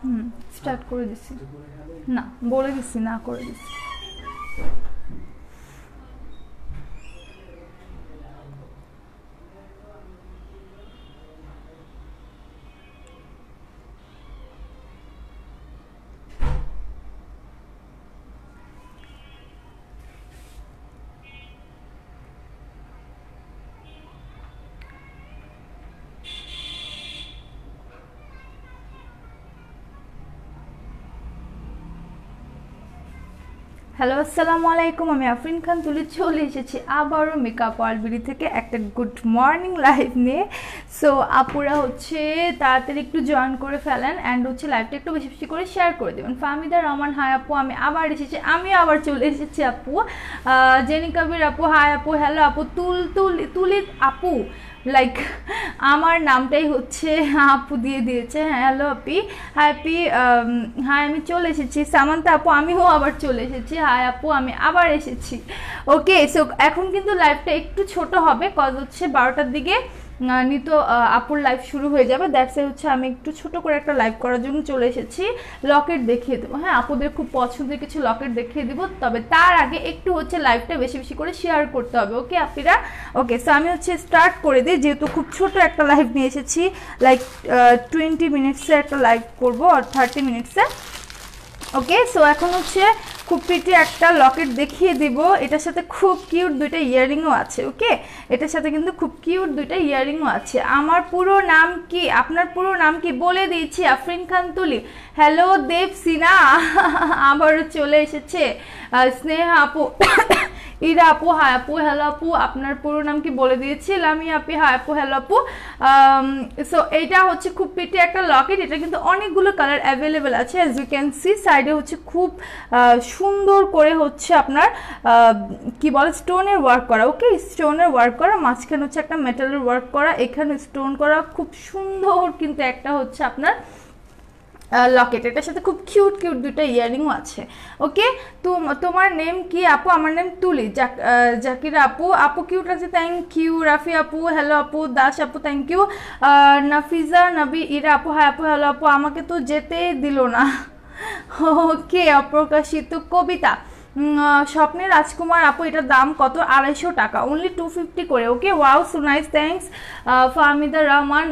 হুম start করে দিছি না বলে দিছি না করে দিছি হ্যালো আসসালামু আলাইকুম আমি আফরিন খান তুলে চলে এসেছি আবারও মেকআপ অলবিডি থেকে একটা গুড মর্নিং লাইভ নিয়ে সো আপুরা হচ্ছে তাড়াতাড়ি একটু জয়েন করে ফেলেন অ্যান্ড হচ্ছে লাইভটা একটু বেশি বেশি করে শেয়ার করে দেবেন ফাহমিদা রহমান হাই আপু আমি আবার এসেছি আমি আবার চলে এসেছি আপু জেনিকাবির আপু হাই আপু হ্যালো আপু তুল তুল তুলিত আপু লাইক আমার নামটাই হচ্ছে আপু দিয়ে দিয়েছে হ্যাঁ হ্যালো আপি হাই আপি হ্যাঁ আমি চলে এসেছি সামান্তা আপু আমিও আবার চলে এসেছি হাই আপু আমি আবার এসেছি ওকে সো এখন কিন্তু লাইফটা একটু ছোট হবে কজ হচ্ছে বারোটার দিকে নিত আপুর লাইভ শুরু হয়ে যাবে দ্যাটসে হচ্ছে আমি একটু ছোট করে একটা লাইভ করার জন্য চলে এসেছি লকেট দেখিয়ে দেবো হ্যাঁ আপুদের খুব পছন্দের কিছু লকেট দেখিয়ে দিব তবে তার আগে একটু হচ্ছে লাইভটা বেশি বেশি করে শেয়ার করতে হবে ওকে আপনারা ওকে সো আমি হচ্ছে স্টার্ট করে দিই যেহেতু খুব ছোট একটা লাইভ নিয়ে এসেছি লাইক টোয়েন্টি মিনিটসে একটা লাইভ করবো আর থার্টি মিনিটসে ওকে সো এখন হচ্ছে খুব পিটি একটা লকেট দেখিয়ে দিব এটার সাথে খুব কিউট দুইটা ইয়াররিংও আছে ওকে এটার সাথে কিন্তু খুব কিউট দুইটা ইয়াররিংও আছে আমার পুরো নাম কি আপনার পুরো নাম কি বলে দিয়েছি আফরিন খান তুলি হ্যালো দেব সিনা আবারও চলে এসেছে স্নেহা আপু ইরা আপু হায় আপু হ্যালো আপু আপনার পুরো নাম কি বলে দিয়েছিলাম আপি হায় আপু হ্যালো আপু সো um, এইটা হচ্ছে খুব পেটে একটা লকেট এটা কিন্তু অনেকগুলো কালার অ্যাভেলেবেল আছে অ্যাজ ইউ ক্যান সি সাইডে হচ্ছে খুব সুন্দর করে হচ্ছে আপনার কি বলে স্টোনের ওয়ার্ক করা ওকে স্টোনের ওয়ার্ক করা মাঝখানে হচ্ছে একটা মেটালের ওয়ার্ক করা এখানে স্টোন করা খুব সুন্দর কিন্তু একটা হচ্ছে আপনার লকেট এটার সাথে খুব কিউট কিউট দুটো ইয়ারিংও আছে ওকে তো তোমার নেম কি আপু আমার নেম তুলি জাকির আপু আপু কিউট আছে থ্যাংক ইউ রাফি আপু হ্যালো আপু দাস আপু থ্যাংক ইউ নাফিজা নবী ইরা আপু হ্যাঁ আপু হ্যালো আপু আমাকে তো যেতেই দিল না ওকে অপ্রকাশিত কবিতা স্বপ্নের রাজকুমার আপু এটার দাম কত আড়াইশো টাকা অনলি টু ফিফটি করে okay wow so nice thanks Fahmida Rahman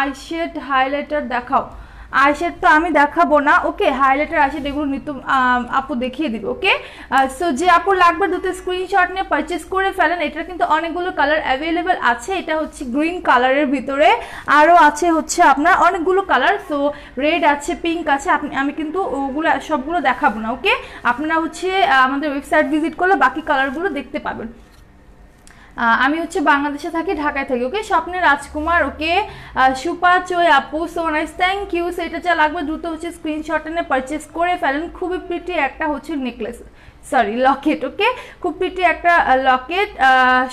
eyeshade highlighter দেখাও আইশেড তো আমি দেখাবো না ওকে হাইলাইটার আইশেড এগুলো নিত্য আপু দেখিয়ে দিবে ওকে সো যে আপু লাগবে দুটো স্ক্রিনশট নিয়ে পারচেস করে ফেলেন এটা কিন্তু অনেকগুলো কালার অ্যাভেলেবেল আছে এটা হচ্ছে গ্রিন কালারের ভিতরে আরও আছে হচ্ছে আপনার অনেকগুলো কালার সো রেড আছে পিঙ্ক আছে আপনি আমি কিন্তু ওগুলো সবগুলো দেখাবো না ওকে আপনারা হচ্ছে আমাদের ওয়েবসাইট ভিজিট করলে বাকি কালারগুলো দেখতে পাবেন আমি হচ্ছে বাংলাদেশে থাকি ঢাকায় থাকি ওকে স্বপ্নে রাজকুমার ওকে সুপা চোয় আপু so nice thank you so এটা যা লাগবে দ্রুত হচ্ছে স্ক্রিনশট এনে পারচেস করে ফেলেন খুবই প্রিটি একটা হচ্ছে নেকলেস সরি লকেট ওকে খুব প্রিটি একটা লকেট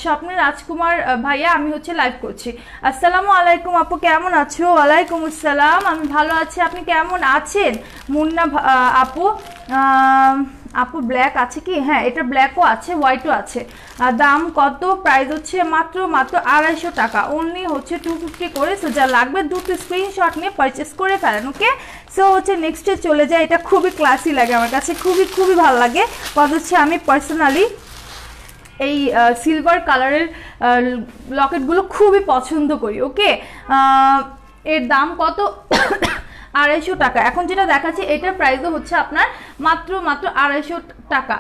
স্বপ্নে রাজকুমার ভাইয়া আমি হচ্ছে লাইভ করছি আসসালামু আলাইকুম আপু কেমন আছো ওয়ালাইকুম আসসালাম আমি ভালো আছি আপনি কেমন আছেন মুন্না আপু আপু ব্ল্যাক আছে কি হ্যাঁ এটা ব্ল্যাকও আছে হোয়াইটও আছে দাম কত প্রাইস হচ্ছে মাত্র মাত্র আড়াইশো টাকা অনলি হচ্ছে টু ফিফটি করে সো যা লাগবে দুটো স্ক্রিনশট নিয়ে পারচেস করে ফেলেন ওকে সো হচ্ছে নেক্সটে চলে যায় এটা খুবই ক্লাসি লাগে আমার কাছে খুবই খুবই ভালো লাগে কত হচ্ছে আমি পার্সোনালি এই সিলভার কালারের লকেটগুলো খুবই পছন্দ করি ওকে এর দাম কত আড়াইশো টাকা এখন যেটা দেখাচ্ছি এটার প্রাইসও হচ্ছে আপনার মাত্র মাত্র আড়াইশো টাকা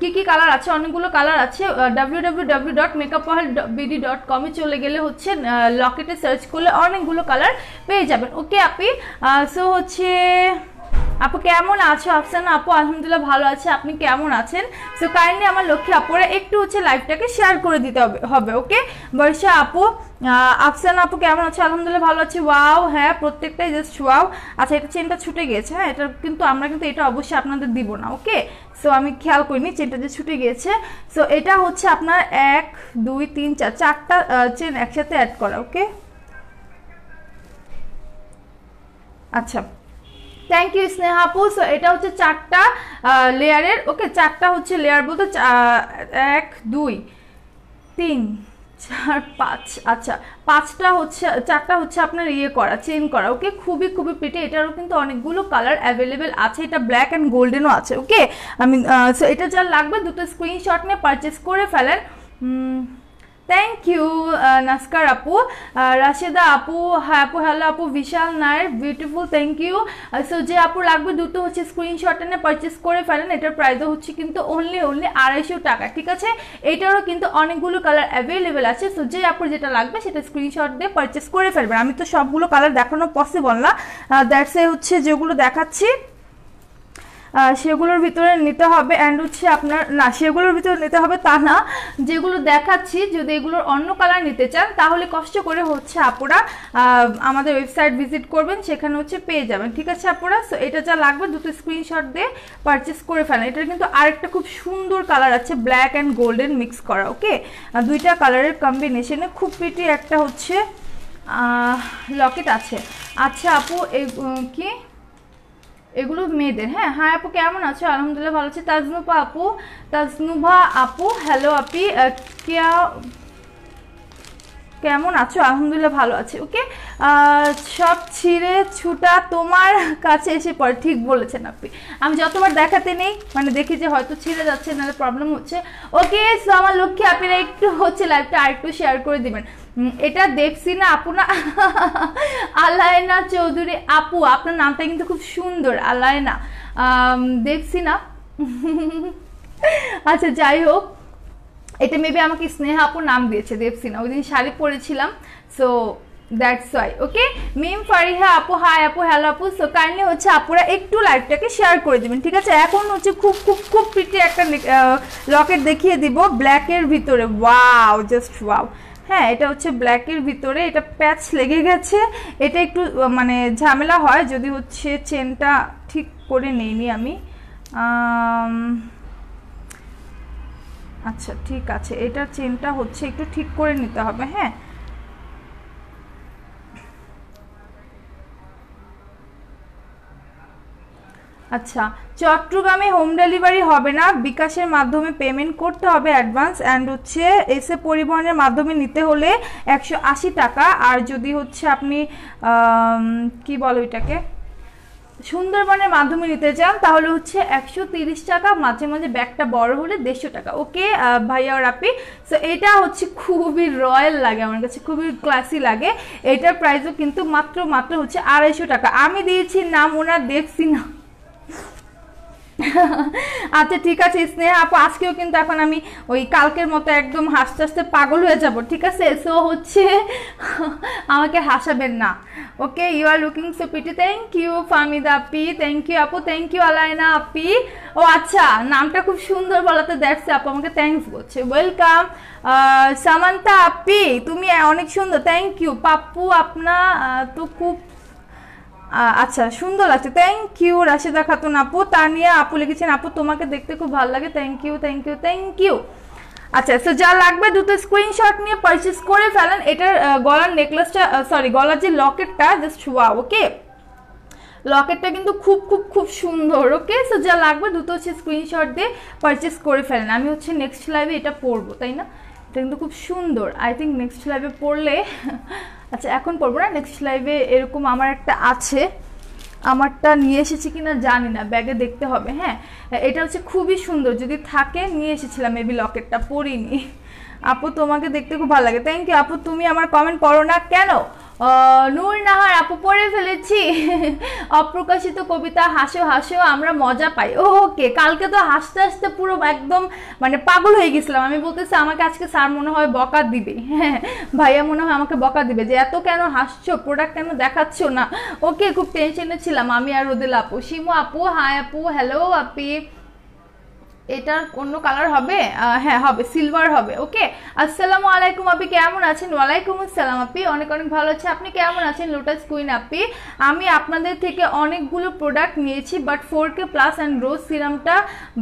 কি কি কালার আছে অনেকগুলো কালার আছে ডাব্লিউ ডাব্লিউ ডট ডট কমে চলে গেলে হচ্ছে লকেটে সার্চ করলে অনেকগুলো কালার পেয়ে যাবেন ওকে আপনি সো হচ্ছে আপু কেমন আছো আফসান আপু আলহামদুলিল্লাহ ভালো আছে আপনি কেমন আছেন সো কাইন্ডলি আমার লক্ষ্মী আপুরা একটু হচ্ছে লাইভটাকে শেয়ার করে দিতে হবে ওকে বর্ষা আপু আফসান আপু কেমন আছে আলহামদুলিল্লাহ ভালো আছে ওয়াও হ্যাঁ প্রত্যেকটাই জাস্ট ওয়াও আচ্ছা এটা চেনটা ছুটে গিয়েছে হ্যাঁ এটা কিন্তু আমরা কিন্তু এটা অবশ্যই আপনাদের দিব না ওকে সো আমি খেয়াল করিনি চেনটা যে ছুটে গিয়েছে সো এটা হচ্ছে আপনার এক দুই তিন চার চারটা চেন একসাথে অ্যাড করা ওকে আচ্ছা থ্যাংক ইউ স্নেহা আপু সো এটা হচ্ছে চারটা লেয়ারের ওকে চারটা হচ্ছে লেয়ার বলতে এক দুই তিন চার পাঁচ আচ্ছা পাঁচটা হচ্ছে চারটা হচ্ছে আপনার ইয়ে করা চেন করা ওকে খুবই খুবই পেটে এটারও কিন্তু অনেকগুলো কালার অ্যাভেলেবেল আছে এটা ব্ল্যাক অ্যান্ড গোল্ডেনও আছে ওকে আমি এটা যা লাগবে দুটো স্ক্রিনশট নিয়ে পারচেস করে ফেলেন থ্যাংক ইউ নাস্কার আপু রাশেদা আপু হ্যাঁ আপু হ্যালো আপু বিশাল নায়ের বিউটিফুল থ্যাংক ইউ সো যে আপু লাগবে দুটো হচ্ছে স্ক্রিনশট এনে পারচেস করে ফেলেন এটার প্রাইসও হচ্ছে কিন্তু অনলি অনলি আড়াইশো টাকা ঠিক আছে এটারও কিন্তু অনেকগুলো কালার অ্যাভেলেবেল আছে সো যে আপুর যেটা লাগবে সেটা স্ক্রিনশট দিয়ে পারচেস করে ফেলবেন আমি তো সবগুলো কালার দেখানো পসিবল না দ্যাটস uh, এ হচ্ছে যেগুলো দেখাচ্ছি সেগুলোর ভিতরে নিতে হবে অ্যান্ড হচ্ছে আপনার না সেগুলোর ভিতরে নিতে হবে তা না যেগুলো দেখাচ্ছি যদি এগুলোর অন্য কালার নিতে চান তাহলে কষ্ট করে হচ্ছে আপুরা আমাদের ওয়েবসাইট ভিজিট করবেন সেখানে হচ্ছে পেয়ে যাবেন ঠিক আছে আপুরা সো এটা যা লাগবে দুটো স্ক্রিনশট দিয়ে পারচেস করে ফেলেন এটা কিন্তু আরেকটা খুব সুন্দর কালার আছে ব্ল্যাক অ্যান্ড গোল্ডেন মিক্স করা ওকে দুইটা কালারের কম্বিনেশনে খুব পিটি একটা হচ্ছে লকেট আছে আচ্ছা আপু এই কি এগুলো মেয়েদের হ্যাঁ হ্যাঁ আপু কেমন আছো আলহামদুলিল্লাহ ভালো আছে তাজনুভা আপু তাজনুভা আপু হ্যালো আপি কেমন আছো আলহামদুলিল্লাহ ভালো আছে ওকে সব ছিঁড়ে ছুটা তোমার কাছে এসে পড়ে ঠিক বলেছেন আপনি আমি যতবার দেখাতে নেই মানে দেখি যে হয়তো ছিঁড়ে যাচ্ছে নাহলে প্রবলেম হচ্ছে ওকে সো আমার লক্ষ্যে আপনারা একটু হচ্ছে লাইভটা আরেকটু শেয়ার করে দিবেন এটা না আপু না আলায়না চৌধুরী আপু আপনার নামটা কিন্তু খুব সুন্দর আলায়না না আচ্ছা যাই হোক এটা মেবি আমাকে স্নেহা আপু নাম দিয়েছে না ওই দিন শাড়ি পরেছিলাম so that's why okay Meem Fariha আপু হাই আপু হ্যালো আপু সো কাইন্ডলি হচ্ছে আপুরা একটু লাইভটাকে শেয়ার করে দেবেন ঠিক আছে এখন হচ্ছে খুব খুব খুব প্রিটি একটা লকেট দেখিয়ে দিব ব্ল্যাকের ভিতরে ওয়াও জাস্ট ওয়াও হ্যাঁ এটা হচ্ছে ব্ল্যাকের ভিতরে এটা প্যাচ লেগে গেছে এটা একটু মানে ঝামেলা হয় যদি হচ্ছে চেনটা ঠিক করে নিইনি আমি আচ্ছা ঠিক আছে এটার চেনটা হচ্ছে একটু ঠিক করে নিতে হবে হ্যাঁ আচ্ছা চট্টগ্রামে হোম ডেলিভারি হবে না বিকাশের মাধ্যমে পেমেন্ট করতে হবে অ্যাডভান্স অ্যান্ড হচ্ছে এসে পরিবহনের মাধ্যমে নিতে হলে একশো আশি টাকা আর যদি হচ্ছে আপনি কি বলো ওইটাকে সুন্দরবনের মাধ্যমে নিতে চান তাহলে হচ্ছে একশো তিরিশ টাকা মাঝে মাঝে ব্যাগটা বড় হলে দেড়শো টাকা ওকে ভাইয়া আর আপি সো এটা হচ্ছে খুবই রয়্যাল লাগে আমার কাছে খুবই ক্লাসি লাগে এটার প্রাইসও কিন্তু মাত্র মাত্র হচ্ছে আড়াইশো টাকা আমি দিয়েছি নাম ওনার দেখছি না আচ্ছা ঠিক আছে স্নেহা আপু আজকেও কিন্তু এখন আমি ওই কালকের মতো একদম হাসতে হাসতে পাগল হয়ে যাব ঠিক আছে সো হচ্ছে আমাকে হাসাবেন না okay you are looking so pretty thank you Fahmida আপি থ্যাংক ইউ আপু থ্যাংক ইউ আলায়না আপি ও আচ্ছা নামটা খুব সুন্দর বলাতে দেখছে আপু আমাকে থ্যাংকস বলছে ওয়েলকাম সামান্তা আপি তুমি অনেক সুন্দর থ্যাংক ইউ পাপ্পু আপনা তো খুব আচ্ছা সুন্দর লাগছে থ্যাংক ইউ রাশিদা খাতুন আপু নিয়ে আপু লিখেছেন আপু তোমাকে দেখতে খুব ভালো লাগে thank you thank you thank you আচ্ছা সো যা লাগবে দুটো স্ক্রিনশট নিয়ে পারচেস করে ফেলেন এটার গলার নেকলেসটা সরি গলার যে লকেটটা জাস্ট ওয়া ওকে লকেটটা কিন্তু খুব খুব খুব সুন্দর ওকে সো যা লাগবে দুটো হচ্ছে স্ক্রিনশট দিয়ে পারচেস করে ফেলেন আমি হচ্ছে নেক্সট লাইভে এটা পরবো তাই না এটা কিন্তু খুব সুন্দর আই থিঙ্ক নেক্সট লাইভে পড়লে আচ্ছা এখন পড়বো না নেক্সট লাইভে এরকম আমার একটা আছে আমারটা নিয়ে এসেছি কিনা জানি না ব্যাগে দেখতে হবে হ্যাঁ এটা হচ্ছে খুবই সুন্দর যদি থাকে নিয়ে এসেছিলাম এবি লকেটটা পরিনি আপু তোমাকে দেখতে খুব ভালো লাগে থ্যাংক ইউ আপু তুমি আমার কমেন্ট পড়ো না কেন নূর নাহার আপু পড়ে ফেলেছি অপ্রকাশিত কবিতা হাসো হাসো আমরা মজা পাই ওকে কালকে তো হাসতে হাসতে পুরো একদম মানে পাগল হয়ে গেছিলাম আমি বলতেছি আমাকে আজকে স্যার মনে হয় বকা দিবে হ্যাঁ ভাইয়া মনে হয় আমাকে বকা দিবে যে এত কেন হাসছো প্রোডাক্ট কেন দেখাচ্ছ না ওকে খুব টেনশনে ছিলাম আমি আর ওদের আপু শিমু আপু হাই আপু হ্যালো আপি এটার অন্য কালার হবে হ্যাঁ হবে সিলভার হবে ওকে আসসালামু আলাইকুম আপনি কেমন আছেন ওয়ালাইকুম আসসালাম আপনি অনেক অনেক ভালো আছে আপনি কেমন আছেন লোটাস কুইন আপনি আমি আপনাদের থেকে অনেকগুলো প্রোডাক্ট নিয়েছি but four K plus and rose সিরামটা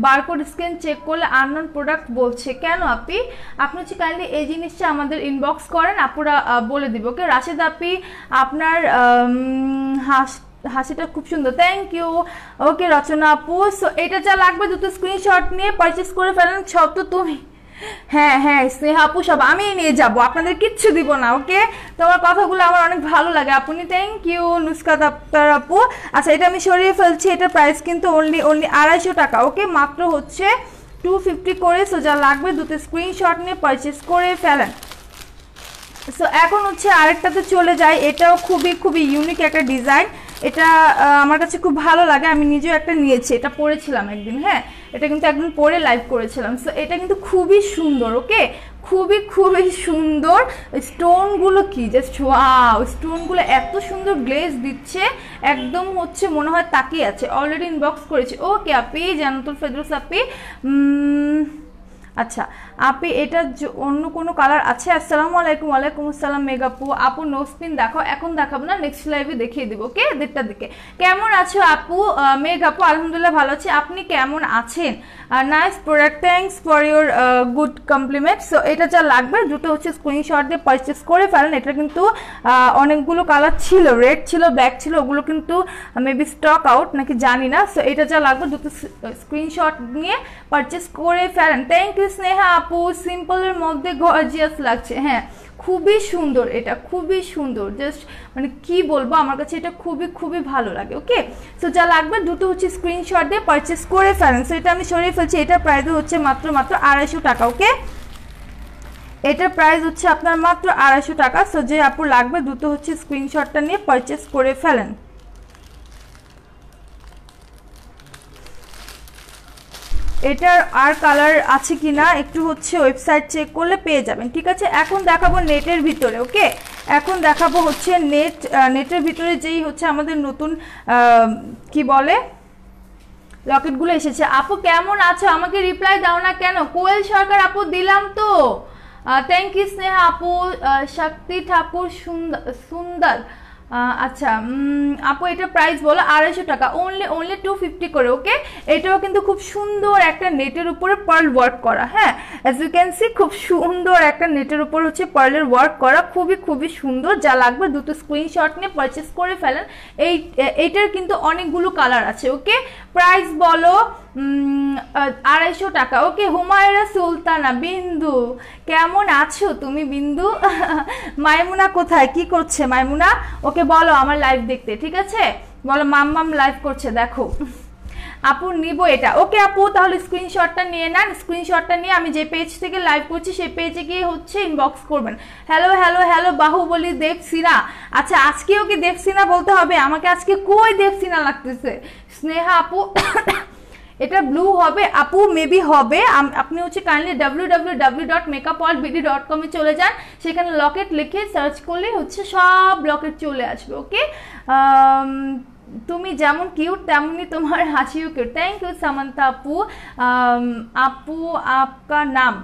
বারকোড স্ক্যান চেক করলে আননোন প্রোডাক্ট বলছে কেন আপনি আপনি হচ্ছে কাইন্ডলি এই জিনিসটা আমাদের ইনবক্স করেন আপুরা বলে দিব ওকে রাশেদ আপনি আপনার হাস হাসিটা খুব সুন্দর থ্যাংক ইউ ওকে রচনা আপু সো এটা যা লাগবে দুটো স্ক্রিনশট নিয়ে পারচেস করে ফেলেন সব তো তুমি হ্যাঁ হ্যাঁ স্নেহা আপু সব আমি নিয়ে যাব আপনাদের কিচ্ছু দিব না ওকে তোমার কথাগুলো আমার অনেক ভালো লাগে আপনি থ্যাংক ইউ নুসকাত আক্তার আপু আচ্ছা এটা আমি সরিয়ে ফেলছি এটা প্রাইস কিন্তু অনলি অনলি আড়াইশো টাকা ওকে মাত্র হচ্ছে টু ফিফটি করে সো যা লাগবে দুটো স্ক্রিনশট নিয়ে পারচেস করে ফেলেন সো এখন হচ্ছে আরেকটাতে চলে যায় এটাও খুবই খুবই ইউনিক একটা ডিজাইন এটা আমার কাছে খুব ভালো লাগে আমি নিজেও একটা নিয়েছি এটা পরেছিলাম একদিন হ্যাঁ এটা কিন্তু একদিন পরে লাইভ করেছিলাম সো এটা কিন্তু খুবই সুন্দর ওকে খুবই খুবই সুন্দর স্টোনগুলো কি জাস্ট ওয়াও স্টোনগুলো এত সুন্দর গ্লেজ দিচ্ছে একদম হচ্ছে মনে হয় তাকিয়ে আছে অলরেডি ইনবক্স করেছি ওকে আপি জানতুল ফেদরুস আপি আচ্ছা আপনি এটা অন্য কোনো কালার আছে আসসালামু আলাইকুম ওয়ালাইকুম আসসালাম মেগাপু আপু নো স্পিন দেখো এখন দেখাবো না নেক্সট লাইভে দেখিয়ে দিব ওকে দেড়টার দিকে কেমন আছো আপু মেগাপু আলহামদুলিল্লাহ ভালো আছি আপনি কেমন আছেন nice product thanks for your good compliment so এটা যা লাগবে দুটো হচ্ছে স্ক্রিনশট দিয়ে পারচেস করে ফেলেন এটা কিন্তু অনেকগুলো কালার ছিল রেড ছিল ব্ল্যাক ছিল ওগুলো কিন্তু মেবি স্টক আউট নাকি জানি না সো এটা যা লাগবে দুটো স্ক্রিনশট নিয়ে পারচেস করে ফেলেন থ্যাংক ইউ স্নেহা আপু আপু সিম্পলের মধ্যে গর্জিয়াস লাগছে হ্যাঁ খুবই সুন্দর এটা খুবই সুন্দর জাস্ট মানে কি বলবো আমার কাছে এটা খুবই খুবই ভালো লাগে ওকে সো যা লাগবে দুটো হচ্ছে স্ক্রিনশট দিয়ে পারচেস করে ফেলেন সো এটা আমি সরিয়ে ফেলছি এটা প্রাইস হচ্ছে মাত্র মাত্র আড়াইশো টাকা ওকে এটার প্রাইস হচ্ছে আপনার মাত্র আড়াইশো টাকা সো যে আপু লাগবে দুটো হচ্ছে স্ক্রিনশটটা নিয়ে পারচেস করে ফেলেন এটার আর কালার আছে কি না একটু হচ্ছে ওয়েবসাইট চেক করলে পেয়ে যাবেন ঠিক আছে এখন দেখাবো নেটের ভিতরে ওকে এখন দেখাবো হচ্ছে নেট নেটের ভিতরে যেই হচ্ছে আমাদের নতুন কি বলে লকেটগুলো এসেছে আপু কেমন আছো আমাকে রিপ্লাই দাও না কেন কোয়েল সরকার আপু দিলাম তো থ্যাংক ইউ স্নেহা আপু শক্তি ঠাকুর সুন্দর সুন্দর আচ্ছা আপু এটা প্রাইস বলো আড়াইশো টাকা ওনলি ওনলি টু ফিফটি করে ওকে এটাও কিন্তু খুব সুন্দর একটা নেটের উপরে পার্ল ওয়ার্ক করা হ্যাঁ অ্যাজ ইউ ক্যান সি খুব সুন্দর একটা নেটের উপর হচ্ছে পার্লের ওয়ার্ক করা খুবই খুবই সুন্দর যা লাগবে দুটো স্ক্রিনশট নিয়ে পারচেস করে ফেলেন এই এইটার কিন্তু অনেকগুলো কালার আছে ওকে প্রাইস বলো আড়াইশো টাকা ওকে হুমায়রা সুলতানা বিন্দু কেমন আছো তুমি বিন্দু মাইমুনা কোথায় কি করছে মাইমুনা ওকে বলো আমার লাইভ দেখতে ঠিক আছে বলো মাম মাম লাইভ করছে দেখো আপু নিব এটা ওকে আপু তাহলে স্ক্রিনশটটা নিয়ে নেন স্ক্রিনশটটা নিয়ে আমি যে পেজ থেকে লাইভ করছি সেই পেজে গিয়ে হচ্ছে ইনবক্স করবেন হ্যালো হ্যালো হ্যালো বাহু বলি দেখছি না আচ্ছা আজকেও কি দেখছি না বলতে হবে আমাকে আজকে কই না লাগতেছে স্নেহা আপু এটা ব্লু হবে আপু মেবি হবে আপনি হচ্ছে kindly W W W dot makeup all BD dot কমে চলে যান সেখানে লকেট লিখে সার্চ করলে হচ্ছে সব লকেট চলে আসবে ওকে তুমি যেমন কিউট তেমনই তোমার হাসিও কিউট থ্যাংক ইউ সামান্তা আপু আপু আপকা নাম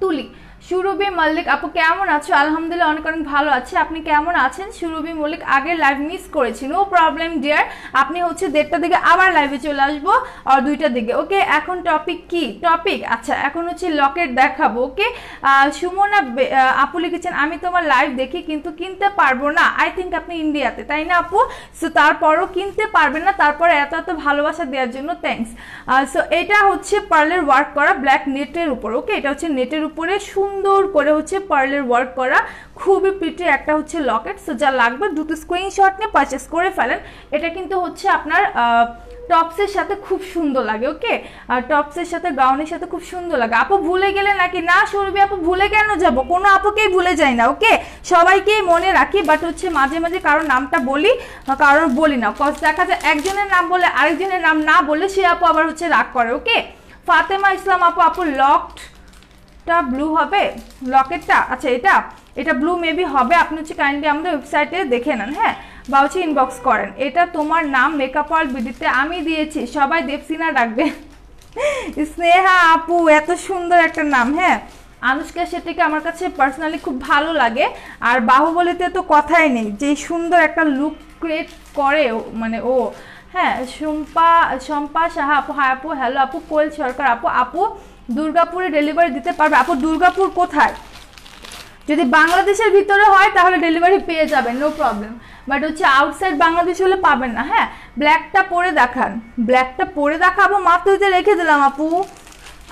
তুলি সুরভি মল্লিক আপু কেমন আছো আলহামদুলিল্লাহ অনেক অনেক ভালো আছে আপনি কেমন আছেন সুরভি মল্লিক আগে লাইভ মিস করেছি নো প্রবলেম ডিয়ার আপনি হচ্ছে দেড়টা দিকে আবার লাইভে চলে আসবো আর দুইটার দিকে ওকে এখন টপিক কি টপিক আচ্ছা এখন হচ্ছে লকেট দেখাবো ওকে সুমনা আপু লিখেছেন আমি তোমার লাইভ দেখি কিন্তু কিনতে পারবো না আই থিঙ্ক আপনি ইন্ডিয়াতে তাই না আপু সো তারপরও কিনতে পারবেন না তারপর এত এত ভালোবাসা দেওয়ার জন্য থ্যাংকস সো এটা হচ্ছে পার্লের ওয়ার্ক করা ব্ল্যাক নেটের উপর ওকে এটা হচ্ছে নেটের উপরে সুন্দর সুন্দর করে হচ্ছে পার্লের ওয়ার্ক করা খুবই পিটে একটা হচ্ছে লকেট সো যা লাগবে দুটো স্ক্রিনশট নিয়ে পারচেস করে ফেলেন এটা কিন্তু হচ্ছে আপনার টপসের সাথে খুব সুন্দর লাগে ওকে আর টপসের সাথে গাউনের সাথে খুব সুন্দর লাগে আপু ভুলে গেলে নাকি না সরবি আপু ভুলে কেন যাব কোনো আপুকেই ভুলে যাই না ওকে সবাইকে মনে রাখি বাট হচ্ছে মাঝে মাঝে কারোর নামটা বলি কারোর বলি না কজ দেখা যায় একজনের নাম বলে আরেকজনের নাম না বলে সে আপু আবার হচ্ছে রাগ করে ওকে ফাতেমা ইসলাম আপু আপু লকড টা ব্লু হবে লকেটটা আচ্ছা এটা এটা ব্লু মেবি হবে আপনি হচ্ছে কাইন্ডলি আমাদের ওয়েবসাইটে দেখে নেন হ্যাঁ বা হচ্ছে ইনবক্স করেন এটা তোমার নাম মেকআপ অল বিডিতে আমি দিয়েছি সবাই দেবসিনা ডাকবে স্নেহা আপু এত সুন্দর একটা নাম হ্যাঁ আনুষ্কা সেটিকে আমার কাছে পার্সোনালি খুব ভালো লাগে আর বাহুবলিতে তো কথাই নেই যে সুন্দর একটা লুক ক্রিয়েট করে মানে ও হ্যাঁ সম্পা শম্পা সাহা আপু হায় আপু হ্যালো আপু কোয়েল সরকার আপু আপু দুর্গাপুরে ডেলিভারি দিতে পারবে আপু দুর্গাপুর কোথায় যদি বাংলাদেশের ভিতরে হয় তাহলে ডেলিভারি পেয়ে যাবেন নো প্রবলেম বাট হচ্ছে আউটসাইড বাংলাদেশ হলে পাবেন না হ্যাঁ ব্ল্যাকটা পরে দেখান ব্ল্যাকটা পরে দেখাবো মাত্রতে রেখে দিলাম আপু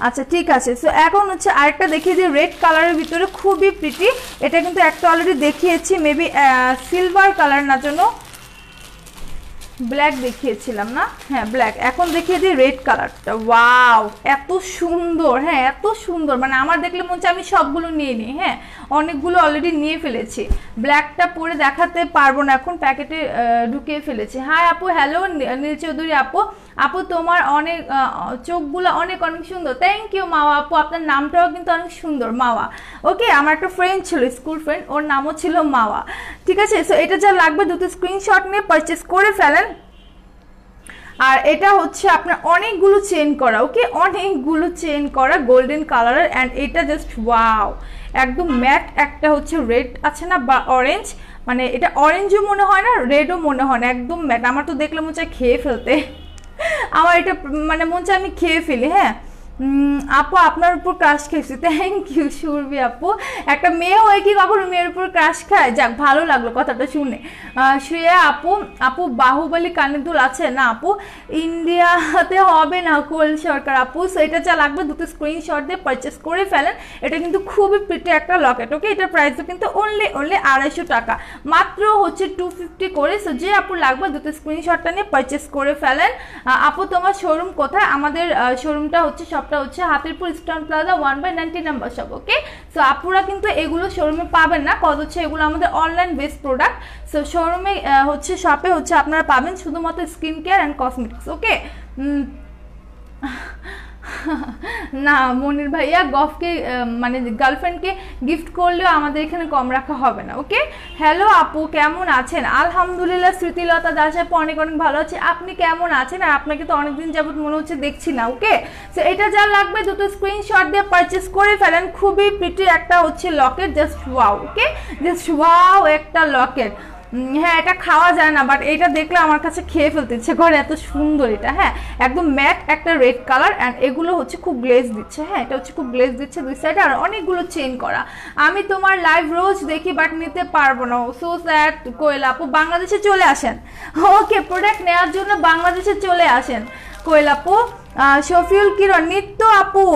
আচ্ছা ঠিক আছে সো এখন হচ্ছে আরেকটা দেখিয়ে দিই রেড কালারের ভিতরে খুবই প্রিটি এটা কিন্তু একটা অলরেডি দেখিয়েছি মেবি সিলভার কালার না জন্য ব্ল্যাক দেখিয়েছিলাম না হ্যাঁ ব্ল্যাক এখন দেখিয়ে দিই রেড কালারটা ওয়াও এত সুন্দর হ্যাঁ এত সুন্দর মানে আমার দেখলে মনে হচ্ছে আমি সবগুলো নিয়ে নিই হ্যাঁ অনেকগুলো অলরেডি নিয়ে ফেলেছি ব্ল্যাকটা পরে দেখাতে পারবো না এখন প্যাকেটে ঢুকিয়ে ফেলেছি হ্যাঁ আপু হ্যালো নীল চৌধুরী আপু আপু তোমার অনেক চোখগুলো অনেক অনেক সুন্দর থ্যাংক ইউ মাওয়া আপু আপনার নামটাও কিন্তু অনেক সুন্দর মাওয়া ওকে আমার একটা ফ্রেন্ড ছিল স্কুল ফ্রেন্ড ওর নামও ছিল মাওয়া ঠিক আছে সো এটা যা লাগবে দুটো স্ক্রিনশট নিয়ে পারচেস করে ফেলেন আর এটা হচ্ছে আপনার অনেকগুলো চেন করা ওকে অনেকগুলো চেন করা গোল্ডেন কালারের অ্যান্ড এটা জাস্ট ওয়াও একদম ম্যাট একটা হচ্ছে রেড আছে না বা অরেঞ্জ মানে এটা অরেঞ্জও মনে হয় না রেডও মনে হয় না একদম ম্যাট আমার তো দেখলে মনে হয় খেয়ে ফেলতে আমার এটা মানে মন চায় আমি খেয়ে ফেলি হ্যাঁ আপু আপনার উপর ক্রাশ খেয়েছি থ্যাংক ইউ সুরভি আপু একটা মেয়ে হয়ে কি কখনো মেয়ের উপর ক্রাশ খায় যাক ভালো লাগলো কথাটা শুনে শ্রেয়া আপু আপু বাহুবলী কানের দুল আছে না আপু ইন্ডিয়াতে হবে না কোল সরকার আপু সো এটা যা লাগবে দুটো স্ক্রিনশট দিয়ে পারচেস করে ফেলেন এটা কিন্তু খুবই প্রিটি একটা লকেট ওকে এটার প্রাইসও কিন্তু অনলি অনলি আড়াইশো টাকা মাত্র হচ্ছে টু ফিফটি করে সো যে আপু লাগবে দুটো স্ক্রিনশটটা নিয়ে পারচেস করে ফেলেন আপু তোমার শোরুম কোথায় আমাদের শোরুমটা হচ্ছে সব শপটা হচ্ছে Hatirpur eastern plaza one by ninety number shop okay so আপুরা কিন্তু এগুলো শোরুমে পাবেন না কত হচ্ছে এগুলো আমাদের অনলাইন বেস্ট প্রোডাক্ট সো শোরুমে হচ্ছে শপে হচ্ছে আপনারা পাবেন শুধুমাত্র skin care and cosmetics okay না মনির ভাইয়া গফকে মানে গার্লফ্রেন্ডকে গিফট করলেও আমাদের এখানে কম রাখা হবে না ওকে হ্যালো আপু কেমন আছেন আলহামদুলিল্লাহ স্মৃতিলতা দাস আপু অনেক অনেক ভালো আছে আপনি কেমন আছেন আর আপনাকে তো অনেকদিন যাবত মনে হচ্ছে দেখছি না ওকে সো এটা যা লাগবে দুটো স্ক্রিনশট দিয়ে পারচেস করে ফেলেন খুবই প্রিটি একটা হচ্ছে locket just wow okay just wow একটা লকেট হ্যাঁ এটা খাওয়া যায় না বাট এটা দেখলে আমার কাছে খেয়ে ফেলতে ইচ্ছে করে এত সুন্দর এটা হ্যাঁ একদম ম্যাট একটা রেড কালার অ্যান্ড এগুলো হচ্ছে খুব গ্লেজ দিচ্ছে হ্যাঁ এটা হচ্ছে খুব গ্লেজ দিচ্ছে দুই সাইডে আর অনেকগুলো চেন করা আমি তোমার লাইভ রোজ দেখি বাট নিতে পারবো না সো oh, স্যাট কোয়েল আপু বাংলাদেশে চলে আসেন ওকে প্রোডাক্ট নেওয়ার জন্য বাংলাদেশে চলে আসেন কোয়েল আপু শফিউল কিরণ নিত্য আপু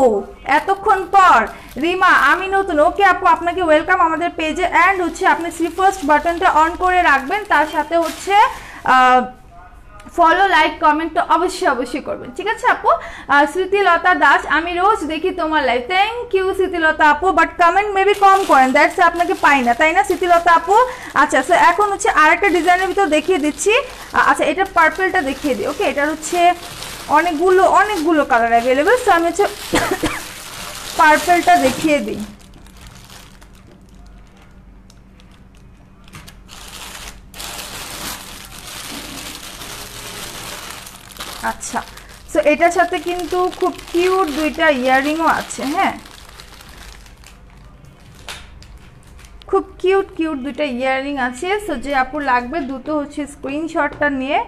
এতক্ষণ পর রিমা আমি নতুন ওকে আপু আপনাকে ওয়েলকাম আমাদের পেজে অ্যান্ড হচ্ছে আপনি সি ফার্স্ট বাটনটা অন করে রাখবেন তার সাথে হচ্ছে ফলো লাইক কমেন্ট তো অবশ্যই অবশ্যই করবেন ঠিক আছে আপু স্মৃতিলতা দাস আমি রোজ দেখি তোমার লাইফ থ্যাংক ইউ স্মৃতিলতা আপু বাট কমেন্ট মেবি কম করেন দ্যাটস আপনাকে পাই না তাই না স্মৃতিলতা আপু আচ্ছা সো এখন হচ্ছে আরেকটা ডিজাইনের ভিতর দেখিয়ে দিচ্ছি আচ্ছা এটা পার্পেলটা দেখিয়ে দিই ওকে এটার হচ্ছে অনেকগুলো অনেকগুলো কালার অ্যাভেলেবেল সো আমি হচ্ছে পার্পেলটা দেখিয়ে দিই আচ্ছা সো এটার সাথে কিন্তু খুব কিউট দুইটা ইয়াররিংও আছে হ্যাঁ খুব কিউট কিউট দুইটা ইয়াররিং আছে সো যে আপু লাগবে দুটো হচ্ছে স্ক্রিনশটটা নিয়ে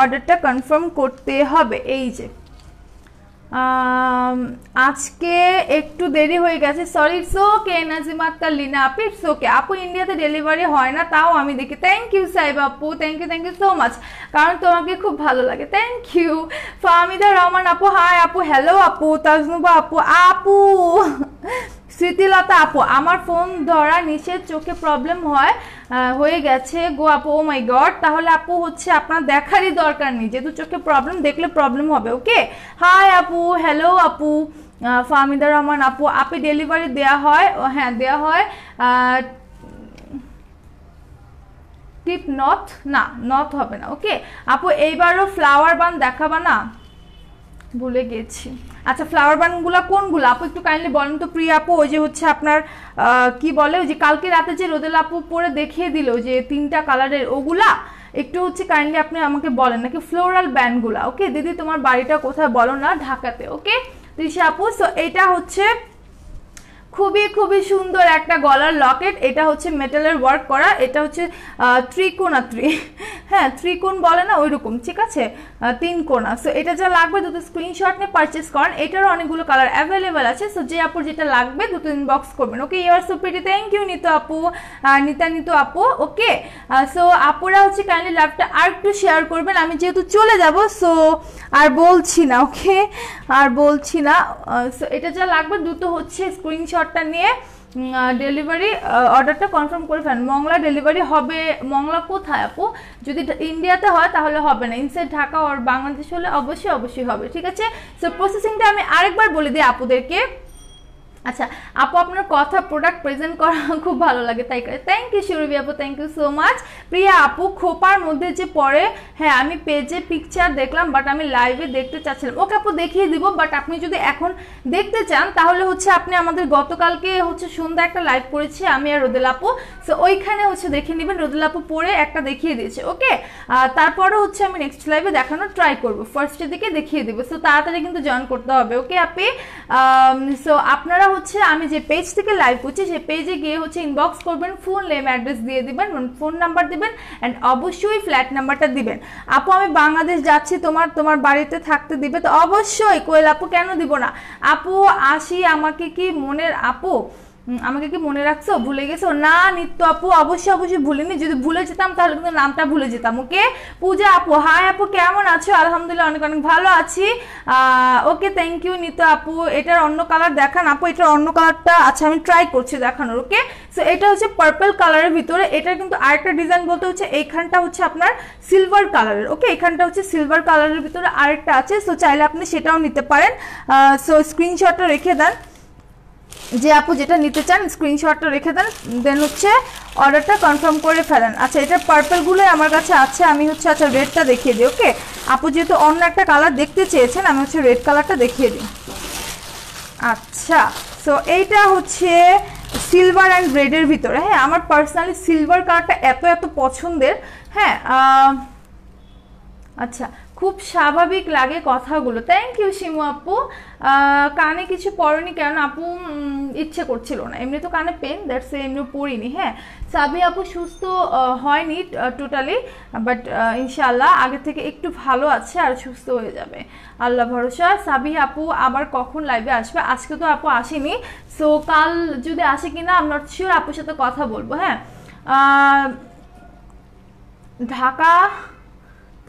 অর্ডারটা কনফার্ম করতে হবে এই যে আজকে একটু দেরি হয়ে গেছে সরি ওকে এনার্জি মাত্রা লিনা আপু ওকে আপু ইন্ডিয়াতে ডেলিভারি হয় না তাও আমি দেখি থ্যাংক ইউ সাহেব আপু thank you thank you so much কারণ তোমাকে খুব ভালো লাগে থ্যাংক ইউ ফাহমিদা রহমান আপু হাই আপু হ্যালো আপু তাজনুবা আপু আপু স্মৃতিলতা আপু আমার ফোন ধরা নিচের চোখে প্রবলেম হয় হয়ে গেছে গো আপু ও মাই গড তাহলে আপু হচ্ছে আপনার দেখারই দরকার নেই যেহেতু চোখে প্রবলেম দেখলে প্রবলেম হবে ওকে হাই আপু হ্যালো আপু ফাহমিদা রহমান আপু আপে ডেলিভারি দেয়া হয় হ্যাঁ দেয়া হয় টিপ নথ না নথ হবে না ওকে আপু এইবারও ফ্লাওয়ার বান দেখাবা না ভুলে গেছি আচ্ছা ফ্লাওয়ার বানগুলো কোনগুলো আপু একটু কাইন্ডলি বলেন তো প্রিয় আপু ওই যে হচ্ছে আপনার কি বলে ওই যে কালকে রাতে যে রোদেল আপু পরে দেখিয়ে দিল যে তিনটা কালারের ওগুলা একটু হচ্ছে কাইন্ডলি আপনি আমাকে বলেন নাকি ফ্লোরাল ব্যান্ডগুলা ওকে দিদি তোমার বাড়িটা কোথায় বলো না ঢাকাতে ওকে তৃষা আপু সো এটা হচ্ছে খুবই খুবই সুন্দর একটা গলার লকেট এটা হচ্ছে মেটালের ওয়ার্ক করা এটা হচ্ছে ত্রিকোণাত্রি হ্যাঁ ত্রিকোণ বলে না ওই রকম ঠিক আছে তিন কোনা সো এটা যা লাগবে দুটো স্ক্রিনশট নিয়ে পারচেস করেন এটারও অনেকগুলো কালার অ্যাভেলেবেল আছে সো যে আপুর যেটা লাগবে দুটো ইনবক্স করবেন okay you're so pretty thank you Nito আপু নিতা নিতো আপু ওকে সো আপুরা হচ্ছে কাইন্ডলি লাভটা আর একটু শেয়ার করবেন আমি যেহেতু চলে যাব সো আর বলছি না ওকে আর বলছি না সো এটা যা লাগবে দুটো হচ্ছে স্ক্রিনশটটা নিয়ে ডেলিভারি অর্ডারটা কনফার্ম করে ফেলেন মংলা ডেলিভারি হবে মংলা কোথায় আপু যদি ইন্ডিয়াতে হয় তাহলে হবে না ইনসাইড ঢাকা ওর বাংলাদেশ হলে অবশ্যই অবশ্যই হবে ঠিক আছে সো প্রসেসিংটা আমি আরেকবার বলে দিই আপুদেরকে আচ্ছা আপু আপনার কথা প্রোডাক্ট প্রেজেন্ট করা খুব ভালো লাগে তাই থ্যাংক ইউ সুরভি আপু thank you so much Priya আপু খোপার মধ্যে যে পরে হ্যাঁ আমি পেজে পিকচার দেখলাম বাট আমি লাইভে দেখতে চাচ্ছিলাম ওকে আপু দেখিয়ে দিব বাট আপনি যদি এখন দেখতে চান তাহলে হচ্ছে আপনি আমাদের গতকালকে হচ্ছে সন্ধ্যা একটা লাইভ করেছি আমি আর রোদেল আপু সো ওইখানে হচ্ছে দেখে নেবেন রোদেল আপু পরে একটা দেখিয়ে দিয়েছে ওকে তারপরে হচ্ছে আমি নেক্সট লাইভে দেখানোর ট্রাই করবো ফার্স্টের দিকে দেখিয়ে দেবো সো তাড়াতাড়ি কিন্তু জয়েন করতে হবে ওকে আপনি সো আপনারা হচ্ছে আমি যে পেজ থেকে লাইভ করছি সেই পেজে গিয়ে হচ্ছে ইনবক্স করবেন ফুল নেম অ্যাড্রেস দিয়ে দিবেন ফোন নাম্বার দিবেন অ্যান্ড অবশ্যই ফ্ল্যাট নাম্বারটা দিবেন আপু আমি বাংলাদেশ যাচ্ছি তোমার তোমার বাড়িতে থাকতে দিবে তো অবশ্যই কোয়েল আপু কেন দিব না আপু আসি আমাকে কি মনের আপু আমাকে কি মনে রাখছো ভুলে গেছো না নিত্য আপু অবশ্যই অবশ্যই ভুলিনি যদি ভুলে যেতাম তাহলে কিন্তু নামটা ভুলে যেতাম ওকে পূজা আপু হাই আপু কেমন আছো আলহামদুলিল্লাহ অনেক অনেক ভালো আছি ওকে থ্যাংক ইউ নিত্য আপু এটার অন্য কালার দেখান আপু এটার অন্য কালারটা আচ্ছা আমি ট্রাই করছি দেখানোর ওকে সো এটা হচ্ছে পার্পল কালারের ভিতরে এটা কিন্তু আরেকটা ডিজাইন বলতে হচ্ছে এইখানটা হচ্ছে আপনার সিলভার কালারের ওকে এখানটা হচ্ছে সিলভার কালারের ভিতরে আরেকটা আছে সো চাইলে আপনি সেটাও নিতে পারেন সো স্ক্রিনশটটা রেখে দেন যে আপু যেটা নিতে চান স্ক্রিনশটটা রেখে দেন দেন হচ্ছে অর্ডারটা কনফার্ম করে ফেলেন আচ্ছা এটা পার্পেলগুলোই আমার কাছে আছে আমি হচ্ছে আচ্ছা রেডটা দেখিয়ে দিই ওকে আপু যেহেতু অন্য একটা কালার দেখতে চেয়েছেন আমি হচ্ছে রেড কালারটা দেখিয়ে দিই আচ্ছা সো এইটা হচ্ছে সিলভার অ্যান্ড রেডের ভিতরে হ্যাঁ আমার পার্সোনালি সিলভার কালারটা এত এত পছন্দের হ্যাঁ আচ্ছা খুব স্বাভাবিক লাগে কথাগুলো থ্যাংক ইউ শিমু আপু কানে কিছু পড়নি কেন আপু ইচ্ছে করছিল না এমনি তো কানে পেন দ্যাটস এমনি পড়িনি হ্যাঁ সাবি আপু সুস্থ হয়নি টোটালি বাট ইনশাল্লাহ আগে থেকে একটু ভালো আছে আর সুস্থ হয়ে যাবে আল্লাহ ভরসা সাবি আপু আবার কখন লাইভে আসবে আজকে তো আপু আসেনি সো কাল যদি আসে কিনা আমরা শিওর আপুর সাথে কথা বলবো হ্যাঁ ঢাকা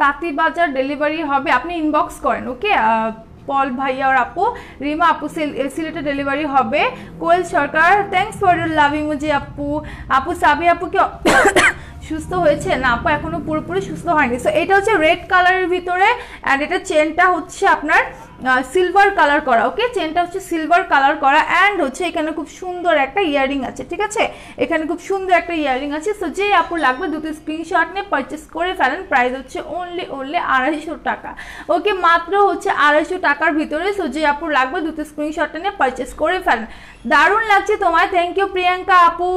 তাঁতি বাজার ডেলিভারি হবে আপনি ইনবক্স করেন ওকে পল ভাইয়া আর আপু রিমা আপু সিলেটে ডেলিভারি হবে কোয়েল সরকার থ্যাংকস ফর লাভ ইমুজি আপু আপু সাবি আপুকে সুস্থ হয়েছে না আপা এখনো পুরোপুরি সুস্থ হয়নি সো এটা হচ্ছে রেড কালারের ভিতরে অ্যান্ড এটা চেনটা হচ্ছে আপনার সিলভার কালার করা ওকে চেনটা হচ্ছে সিলভার কালার করা অ্যান্ড হচ্ছে এখানে খুব সুন্দর একটা ইয়াররিং আছে ঠিক আছে এখানে খুব সুন্দর একটা ইয়াররিং আছে সো যেই আপুর লাগবে দুটো স্ক্রিনশট নিয়ে পারচেস করে ফেলেন প্রাইস হচ্ছে অনলি অনলি আড়াইশো টাকা ওকে মাত্র হচ্ছে আড়াইশো টাকার ভিতরে সো যে আপুর লাগবে দুটো স্ক্রিনশটটা নিয়ে পারচেস করে ফেলেন দারুণ লাগছে তোমায় থ্যাংক ইউ প্রিয়াঙ্কা আপু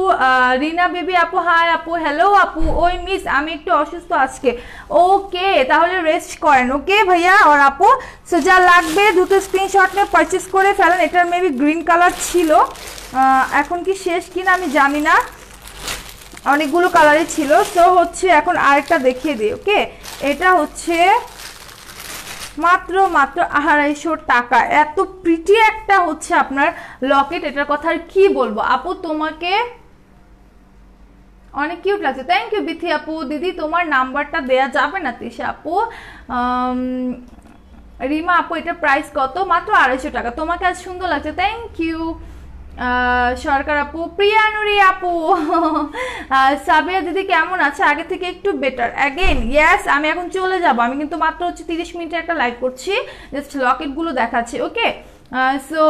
রিনা বেবি আপু হাই আপু হ্যালো আপু ওই মিস আমি একটু অসুস্থ আজকে ওকে তাহলে রেস্ট করেন ওকে ভাইয়া আর আপু সো যা লাগবে দুটো স্ক্রিনশট নিয়ে পারচেস করে ফেলেন এটার মেবি গ্রিন কালার ছিল এখন কি শেষ কিনা আমি জানি না অনেকগুলো কালারই ছিল সো হচ্ছে এখন আরেকটা দেখিয়ে দিই ওকে এটা হচ্ছে মাত্র মাত্র আড়াইশো টাকা এত প্রিটি একটা হচ্ছে আপনার লকেট এটার কথা আর কি বলবো আপু তোমাকে অনেক কিউট লাগছে থ্যাংক ইউ বিথি আপু দিদি তোমার নাম্বারটা দেয়া যাবে না তিসে আপু রিমা আপু এটা প্রাইস কত মাত্র আড়াইশো টাকা তোমাকে আজ সুন্দর লাগছে থ্যাংক ইউ সরকার আপু প্রিয়ানুরি আপু সাবিয়া দিদি কেমন আছে আগে থেকে একটু বেটার অ্যাগেন ইয়াস আমি এখন চলে যাব আমি কিন্তু মাত্র হচ্ছে তিরিশ মিনিটে একটা লাইভ করছি জাস্ট লকেটগুলো দেখাচ্ছি ওকে সো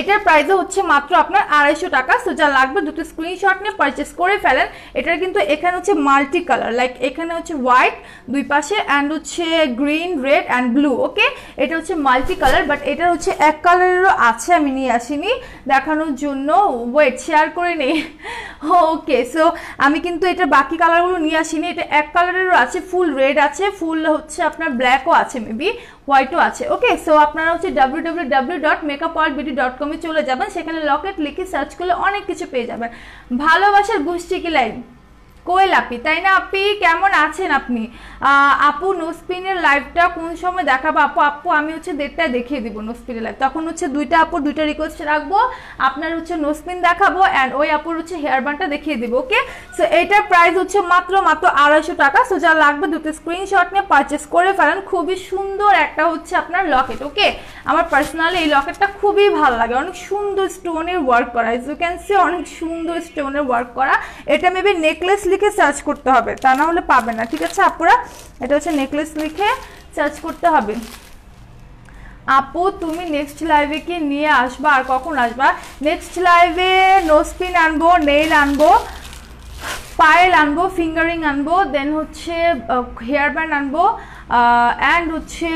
এটার প্রাইসও হচ্ছে মাত্র আপনার আড়াইশো টাকা সো যা লাগবে দুটো স্ক্রিনশট নিয়ে পারচেস করে ফেলেন এটার কিন্তু এখানে হচ্ছে মাল্টি কালার লাইক এখানে হচ্ছে হোয়াইট দুই পাশে অ্যান্ড হচ্ছে green red and blue okay এটা হচ্ছে মাল্টি কালার বাট এটা হচ্ছে এক কালারেরও আছে আমি নিয়ে আসিনি দেখানোর জন্য ওয়েট শেয়ার করে নেই ওকে সো আমি কিন্তু এটা বাকি কালারগুলো নিয়ে আসিনি এটা এক কালারেরও আছে ফুল রেড আছে ফুল হচ্ছে আপনার ব্ল্যাকও আছে মেবি হোয়াইটও আছে ওকে সো আপনারা হচ্ছে W W dot makeup dot চলে যাবেন সেখানে লকেট লিখে সার্চ করলে অনেক কিছু পেয়ে যাবেন ভালোবাসার কি লাইন কোয়েল আপি তাই না আপি কেমন আছেন আপনি আপু নোস্পিনের লাইভটা কোন সময় দেখাবো আপু আপু আমি হচ্ছে দেড়টায় দেখিয়ে দিব নোস্পিনের লাইভ তখন হচ্ছে দুইটা আপুর দুইটা রিকোয়েস্ট রাখবো আপনার হচ্ছে নোস্পিন দেখাবো অ্যান্ড ওই আপুর হচ্ছে হেয়ার ব্যান্ডটা দেখিয়ে দিব ওকে সো এটার প্রাইস হচ্ছে মাত্র মাত্র আড়াইশো টাকা সো যা লাগবে দুটো স্ক্রিনশট নিয়ে পারচেস করে ফেলেন খুবই সুন্দর একটা হচ্ছে আপনার লকেট ওকে আমার পার্সোনালি এই লকেটটা খুবই ভালো লাগে অনেক সুন্দর স্টোনের ওয়ার্ক করা ইজ ইউ ক্যান সি অনেক সুন্দর স্টোনের ওয়ার্ক করা এটা মেবি নেকলেস লিখে সার্চ করতে হবে তা না হলে পাবে না ঠিক আছে আপুরা এটা হচ্ছে নেকলেস লিখে সার্চ করতে হবে আপু তুমি নেক্সট লাইভে কি নিয়ে আসবা আর কখন আসবা নেক্সট লাইভে নোসপিন আনবো নেইল আনবো পায়েল আনবো ফিঙ্গারিং আনবো দেন হচ্ছে হেয়ার ব্যান্ড আনবো অ্যান্ড হচ্ছে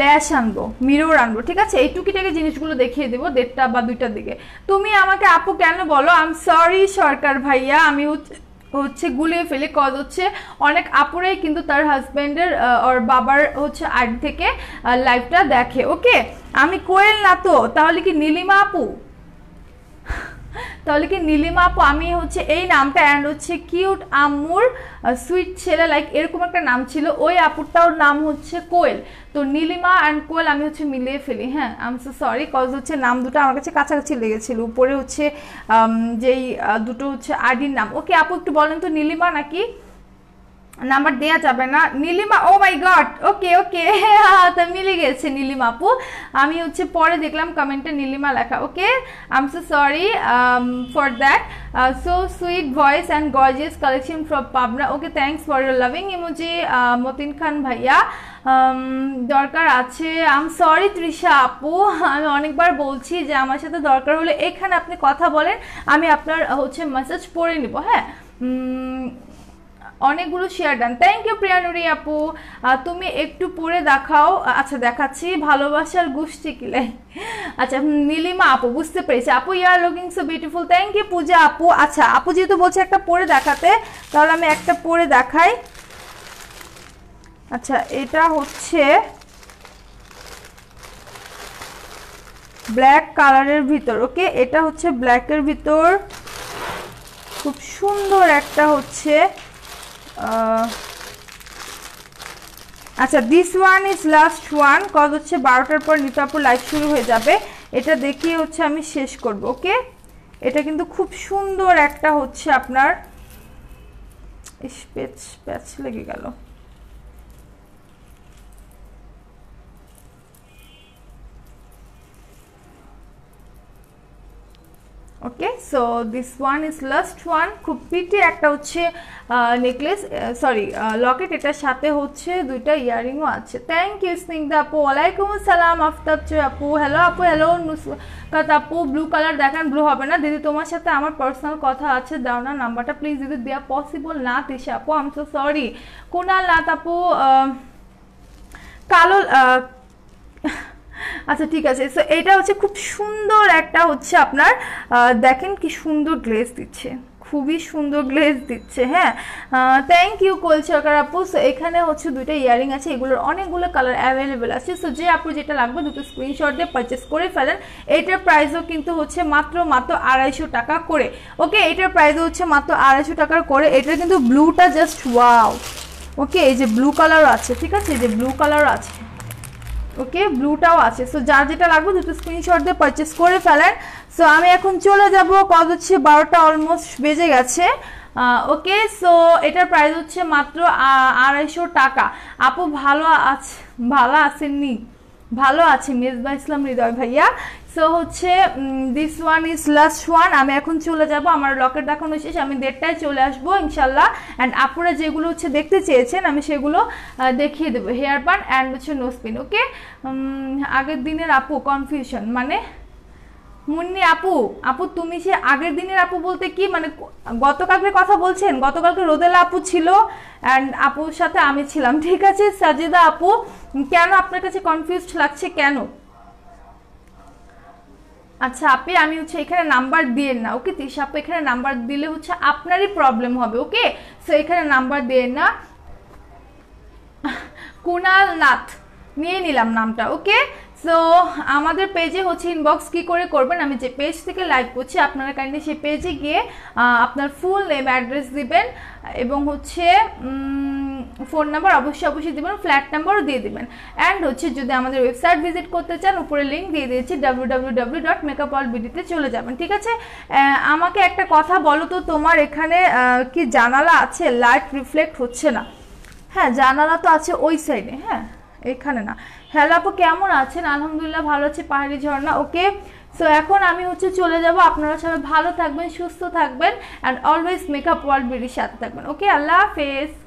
ল্যাশ আনবো মিরর আনবো ঠিক আছে এই টুকিটাকে জিনিসগুলো দেখিয়ে দেবো দেড়টা বা দুইটার দিকে তুমি আমাকে আপু কেন বলো আমি সরি সরকার ভাইয়া আমি হচ্ছে হচ্ছে গুলিয়ে ফেলে কজ হচ্ছে অনেক আপুরাই কিন্তু তার হাজব্যান্ডের ওর বাবার হচ্ছে আর্ট থেকে লাইভটা দেখে ওকে আমি কোয়েল না তো তাহলে কি নীলিমা আপু তাহলে কি নীলিমা আপু আমি হচ্ছে এই নামটা অ্যান্ড হচ্ছে কিউট আম্মুর সুইট ছেলে লাইক এরকম একটা নাম ছিল ওই আপুরটার নাম হচ্ছে কোয়েল তো নীলিমা অ্যান্ড কোয়েল আমি হচ্ছে মিলিয়ে ফেলি হ্যাঁ আম সো সরি কজ হচ্ছে নাম দুটো আমার কাছে কাছাকাছি লেগেছিল উপরে হচ্ছে যেই দুটো হচ্ছে আডির নাম ওকে আপু একটু বলেন তো নীলিমা নাকি নাম্বার দেয়া যাবে না নীলিমা ও মাই গড ওকে ওকে তা মিলে গেছে নীলিমা আপু আমি হচ্ছে পরে দেখলাম কমেন্টে নীলিমা লেখা okay um so sorry for that so sweet voice and gorgeous collection from Pabna okay thanks for your loving emoji Motin Khan ভাইয়া দরকার আছে আম সরি তৃষা আপু আমি অনেকবার বলছি যে আমার সাথে দরকার হলে এখানে আপনি কথা বলেন আমি আপনার হচ্ছে মেসেজ পড়ে নিব হ্যাঁ অনেকগুলো share done thank you Priyanuri আপু তুমি একটু পরে দেখাও আচ্ছা দেখাচ্ছি ভালোবাসার গোষ্ঠী কিলে আচ্ছা নীলিমা আপু বুঝতে পেরেছি আপু you're looking so beautiful thank you Puja আপু আচ্ছা আপু যেহেতু বলছে একটা পরে দেখাতে তাহলে আমি একটা পরে দেখাই আচ্ছা এটা হচ্ছে ব্ল্যাক কালারের ভিতর ওকে এটা হচ্ছে ব্ল্যাকের ভিতর খুব সুন্দর একটা হচ্ছে আচ্ছা this one is last one cause হচ্ছে বারোটার পর নিতাপুর লাইভ শুরু হয়ে যাবে এটা দেখিয়ে হচ্ছে আমি শেষ করব ওকে এটা কিন্তু খুব সুন্দর একটা হচ্ছে আপনার ইস প্যাচ লেগে গেল okay so this one is last one খুব পিটি একটা হচ্ছে নেকলেস সরি লকেট এটার সাথে হচ্ছে দুইটা ইয়ারিংও আছে থ্যাংক ইউ স্নিগ্ধা আপু ওয়ালাইকুম আসসালাম আফতাব চে আপু হ্যালো আপু হ্যালো নুসকাত আপু ব্লু কালার দেখান ব্লু হবে না দিদি তোমার সাথে আমার পার্সোনাল কথা আছে দাও না নাম্বারটা প্লিজ দিদি দেওয়া পসিবল না তিস আপু um so sorry Kunal Nath আপু কালো আচ্ছা ঠিক আছে সো এটা হচ্ছে খুব সুন্দর একটা হচ্ছে আপনার দেখেন কি সুন্দর গ্লেজ দিচ্ছে খুবই সুন্দর গ্লেজ দিচ্ছে হ্যাঁ থ্যাংক ইউ কোল সরকার আপু সো এখানে হচ্ছে দুইটা ইয়ারিং আছে এগুলোর অনেকগুলো কালার অ্যাভেলেবেল আছে সো যে আপু যেটা লাগবে দুটো স্ক্রিনশট দিয়ে পারচেস করে ফেলেন এটার প্রাইসও কিন্তু হচ্ছে মাত্র মাত্র আড়াইশো টাকা করে ওকে এটার প্রাইসও হচ্ছে মাত্র আড়াইশো টাকার করে এটা কিন্তু ব্লুটা জাস্ট ওয়াও ওকে এই যে ব্লু কালার আছে ঠিক আছে এই যে ব্লু কালার আছে ওকে ব্লুটাও আছে সো যার যেটা লাগবে দুটো স্ক্রিনশট দিয়ে পারচেস করে ফেলেন সো আমি এখন চলে যাব কত হচ্ছে বারোটা অলমোস্ট বেজে গেছে ওকে সো এটার প্রাইস হচ্ছে মাত্র আড়াইশো টাকা আপু ভালো আছে ভালো আসেননি ভালো আছে মেজবা ইসলাম হৃদয় ভাইয়া সো হচ্ছে this one is last one আমি এখন চলে যাব আমার লকেট দেখানো শেষ আমি দেড়টায় চলে আসবো ইনশাল্লাহ অ্যান্ড আপনারা যেগুলো হচ্ছে দেখতে চেয়েছেন আমি সেগুলো দেখিয়ে দেবো হেয়ার পান অ্যান্ড হচ্ছে নোসপিন ওকে আগের দিনের আপু কনফিউশন মানে মুন্নি আপু আপু তুমি সে আগের দিনের আপু বলতে কি মানে গতকালকে কথা বলছেন গতকালকে রোদেলা আপু ছিল অ্যান্ড আপুর সাথে আমি ছিলাম ঠিক আছে সাজেদা আপু কেন আপনার কাছে কনফিউজড লাগছে কেন আচ্ছা আপনি আমি হচ্ছে এখানে নাম্বার দিয়ে না ওকে তিশা আপু এখানে নাম্বার দিলে হচ্ছে আপনারই প্রবলেম হবে ওকে সো এখানে নাম্বার দিয়ে না কুনাল নাথ নিয়ে নিলাম নামটা ওকে সো আমাদের পেজে হচ্ছে ইনবক্স কি করে করবেন আমি যে পেজ থেকে লাইভ করছি আপনারা কাইন্ডলি সেই পেজে গিয়ে আপনার ফুল নেম অ্যাড্রেস দিবেন এবং হচ্ছে ফোন নাম্বার অবশ্যই অবশ্যই দেবেন ফ্ল্যাট নাম্বারও দিয়ে দেবেন অ্যান্ড হচ্ছে যদি আমাদের ওয়েবসাইট ভিজিট করতে চান উপরে লিঙ্ক দিয়ে দিয়েছি ডাব্লিউ ডাব্লিউ ডট চলে যাবেন ঠিক আছে আমাকে একটা কথা বলো তো তোমার এখানে কি জানালা আছে লাইট রিফ্লেক্ট হচ্ছে না হ্যাঁ জানালা তো আছে ওই সাইডে হ্যাঁ এখানে না হ্যালো আপু কেমন আছেন আলহামদুলিল্লাহ ভালো আছে পাহাড়ি ঝর্ণা ওকে সো এখন আমি হচ্ছে চলে যাব আপনারা সবাই ভালো থাকবেন সুস্থ থাকবেন অ্যান্ড অলওয়েজ মেকআপ ওয়ার্ল্ড বিডির সাথে থাকবেন ওকে আল্লাহ হাফেজ